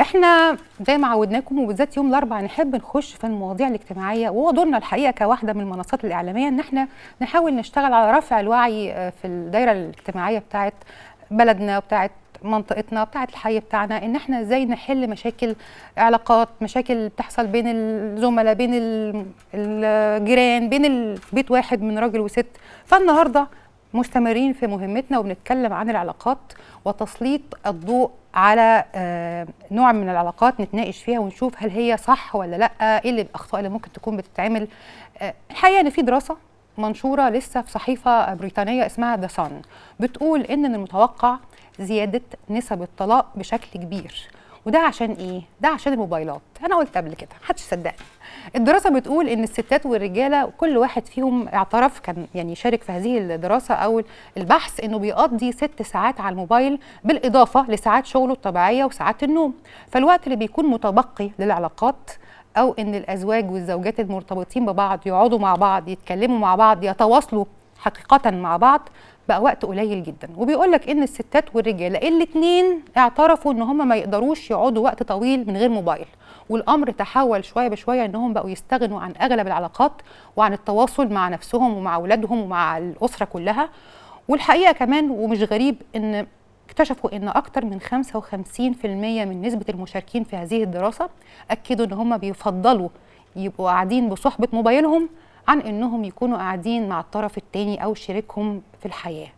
احنا زي ما عودناكم وبالذات يوم الاربعاء نحب نخش في المواضيع الاجتماعيه وهو دورنا الحقيقه كواحده من المنصات الاعلاميه ان احنا نحاول نشتغل على رفع الوعي آه، في الدايره الاجتماعيه بتاعه بلدنا وبتاعه منطقتنا بتاعه الحي بتاعنا ان احنا ازاي نحل مشاكل علاقات مشاكل بتحصل بين الزملاء بين الجيران بين البيت واحد من راجل وست فالنهارده مستمرين في مهمتنا وبنتكلم عن العلاقات وتسليط الضوء على آه، نوع من العلاقات نتناقش فيها ونشوف هل هي صح ولا لا ايه اللي الاخطاء اللي ممكن تكون بتتعمل آه، الحقيقه ان في دراسه منشوره لسه في صحيفه بريطانيه اسمها ذا سان بتقول ان من المتوقع زياده نسب الطلاق بشكل كبير وده عشان ايه ده عشان الموبايلات انا قلت قبل كده محدش صدقني الدراسه بتقول ان الستات والرجاله كل واحد فيهم اعترف كان يعني شارك في هذه الدراسه او البحث انه بيقضي ست ساعات على الموبايل بالاضافه لساعات شغله الطبيعيه وساعات النوم فالوقت اللي بيكون متبقي للعلاقات او ان الازواج والزوجات المرتبطين ببعض يقعدوا مع بعض يتكلموا مع بعض يتواصلوا حقيقه مع بعض بقى وقت قليل جدا وبيقول لك ان الستات والرجال الاثنين اعترفوا ان هم ما يقدروش يقعدوا وقت طويل من غير موبايل والامر تحول شويه بشويه انهم بقوا يستغنوا عن اغلب العلاقات وعن التواصل مع نفسهم ومع اولادهم ومع الاسره كلها والحقيقه كمان ومش غريب ان اكتشفوا ان اكتر من 55% من نسبه المشاركين في هذه الدراسه اكدوا ان هم بيفضلوا يبقوا قاعدين بصحبه موبايلهم عن انهم يكونوا قاعدين مع الطرف الثاني او شريكهم في الحياه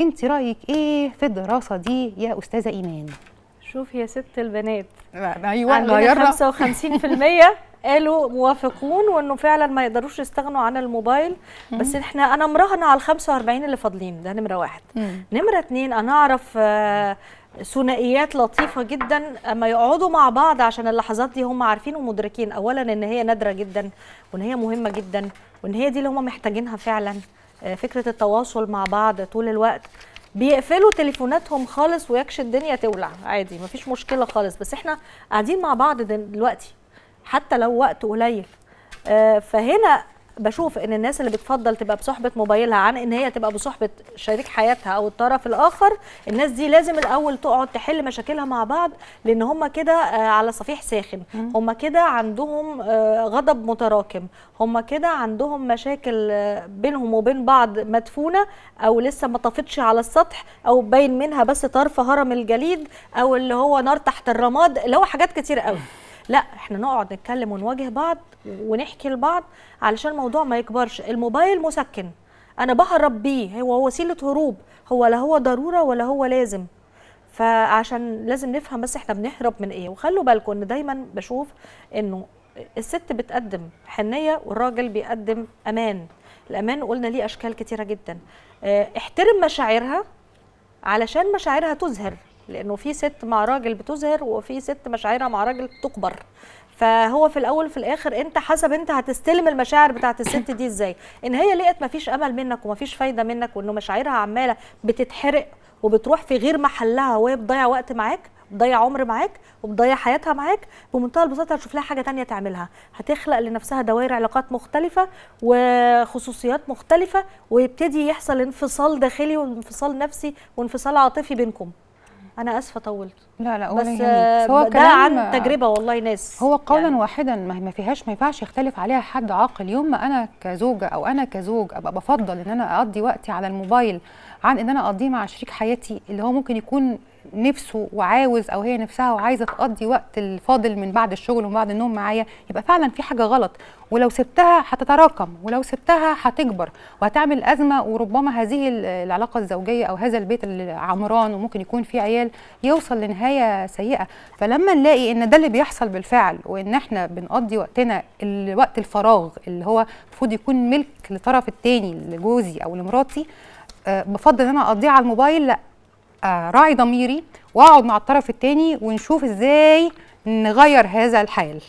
انت رايك ايه في الدراسه دي يا استاذه ايمان شوف يا ست البنات ايوه غيرنا 55% قالوا موافقون وانه فعلا ما يقدروش يستغنوا عن الموبايل بس احنا انا مراهنه على ال 45 اللي فاضلين ده نمره واحد نمره اتنين انا اعرف آه، ثنائيات لطيفه جدا اما يقعدوا مع بعض عشان اللحظات دي هم عارفين ومدركين اولا ان هي نادره جدا وان هي مهمه جدا وان هي دي اللي هم محتاجينها فعلا آه، فكره التواصل مع بعض طول الوقت بيقفلوا تليفوناتهم خالص ويكش الدنيا تولع عادي مفيش مشكله خالص بس احنا قاعدين مع بعض دلوقتي حتى لو وقت قليل آه، فهنا بشوف ان الناس اللي بتفضل تبقى بصحبه موبايلها عن ان هي تبقى بصحبه شريك حياتها او الطرف الاخر الناس دي لازم الاول تقعد تحل مشاكلها مع بعض لان هم كده آه، على صفيح ساخن هم كده عندهم آه، غضب متراكم هم كده عندهم مشاكل آه، بينهم وبين بعض مدفونه او لسه ما طفتش على السطح او باين منها بس طرف هرم الجليد او اللي هو نار تحت الرماد اللي هو حاجات كتير قوي لا احنا نقعد نتكلم ونواجه بعض ونحكي لبعض علشان الموضوع ما يكبرش الموبايل مسكن انا بهرب بيه هو وسيله هروب هو لا هو ضروره ولا هو لازم فعشان لازم نفهم بس احنا بنهرب من ايه وخلوا بالكم ان دايما بشوف انه الست بتقدم حنيه والراجل بيقدم امان الامان قلنا ليه اشكال كتيره جدا آه، احترم مشاعرها علشان مشاعرها تزهر لانه في ست مع راجل بتزهر وفي ست مشاعرها مع راجل تكبر فهو في الاول وفي الاخر انت حسب انت هتستلم المشاعر بتاعت الست دي ازاي ان هي لقت مفيش امل منك ومفيش فايده منك وانه مشاعرها عماله بتتحرق وبتروح في غير محلها وهي بتضيع وقت معاك بتضيع عمر معاك وبتضيع حياتها معاك بمنتهى البساطه هتشوف لها حاجه تانية تعملها هتخلق لنفسها دوائر علاقات مختلفه وخصوصيات مختلفه ويبتدي يحصل انفصال داخلي وانفصال نفسي وانفصال عاطفي بينكم انا اسفه طولت لا لا بس هو ده عن تجربه والله ناس هو قولا يعني. واحدا ما فيهاش ما ينفعش يختلف عليها حد عاقل يوم ما انا كزوجه او انا كزوج ابقى بفضل ان انا اقضي وقتي على الموبايل عن ان انا اقضيه مع شريك حياتي اللي هو ممكن يكون نفسه وعاوز او هي نفسها وعايزه تقضي وقت الفاضل من بعد الشغل ومن بعد النوم معايا يبقى فعلا في حاجه غلط ولو سبتها هتتراكم ولو سبتها هتكبر وهتعمل ازمه وربما هذه العلاقه الزوجيه او هذا البيت اللي عمران وممكن يكون فيه عيال يوصل لنهايه سيئه فلما نلاقي ان ده اللي بيحصل بالفعل وان احنا بنقضي وقتنا الوقت الفراغ اللي هو المفروض يكون ملك للطرف الثاني لجوزي او لمراتي آه، بفضل ان انا اقضيه على الموبايل لا آه، راعي ضميري واقعد مع الطرف الثاني ونشوف ازاي نغير هذا الحال